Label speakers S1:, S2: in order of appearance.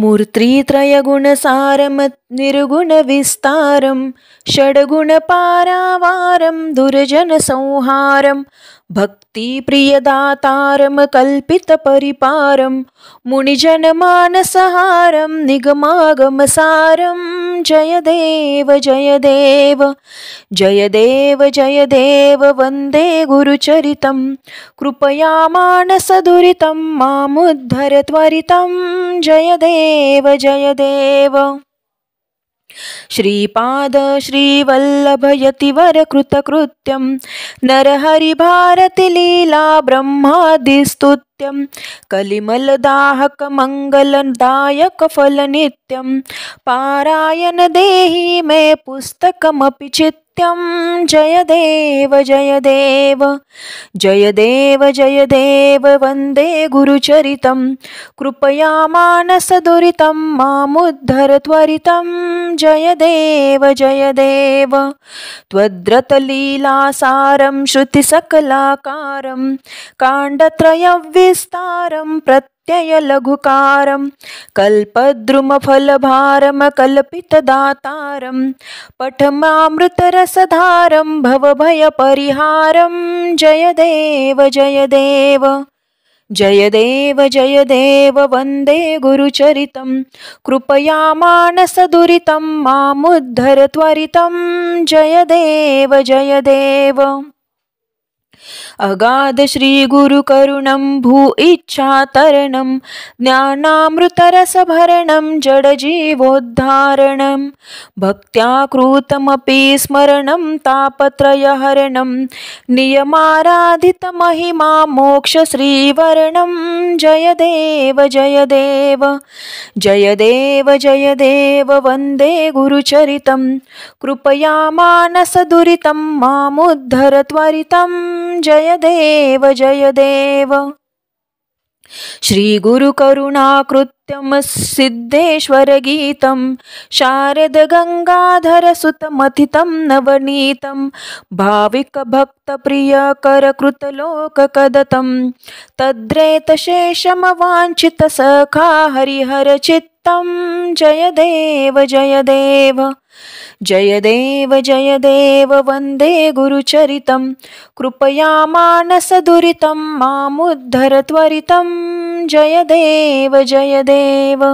S1: मूर्त्रीत्रयगुणसारं निर्गुणविस्तारं षड्गुणपारावारं दुर्जनसंहारं भक्तिप्रियदातारं कल्पितपरिपारं मुनिजनमानसहारं निगमागमसारम् जय देव जय देव जय देव जय देव वन्दे गुरुचरितं कृपया मानसदुरितं मामुद्धर त्वरितं जय देव जय देव श्रीपाद श्रीवल्लभयतिवरकृतकृत्यं नरहरिभारतिलीला ब्रह्मादिस्तुत्य फल कलिमलदाहकमङ्गलदायकफलनित्यं पारायण देहि मे पुस्तकमपि चित् नित्यं जय देव जय देव जय देव जय देव वन्दे गुरुचरितं कृपया मानसदुरितं मामुद्धर त्वरितं जय देव जयदेव त्वद्रतलीलासारं श्रुतिसकलाकारं काण्डत्रयविस्तारं प्रत्ययलघुकारं कल्पद्रुमफलभारमकल्पितदातारं पठमामृतरसधारं भवभयपरिहारं जय देव जय देव जय देव जय देव वन्दे गुरुचरितं कृपया मानसदुरितं मामुद्धर त्वरितं जय देव जय देव अगाध श्रीगुरुकरुणं भू इच्छातरणं ज्ञानामृतरसभरणं जडजीवोद्धारणं भक्त्याकृतमपि स्मरणं तापत्रयहरणं नियमाराधितमहिमा मोक्षश्रीवर्णं जयदेव जय देव जयदेव जय देव जय देव वन्दे गुरुचरितं कृपया मानसदुरितं मामुद्धर त्वरितम् जयदेव जय देव श्रीगुरुकरुणाकृत्यमसिद्धेश्वरगीतं शारदगङ्गाधरसुतमथितं नवनीतं भाविकभक्तप्रियकरकृतलोककदतं तद्रेतशेषमवाञ्छितसखा हरिहर चित्तम् जय देव जयदेव जयदेव जयदेव वन्दे गुरुचरितं कृपया मानसदुरितं मामुद्धर त्वरितं जयदेव जयदेव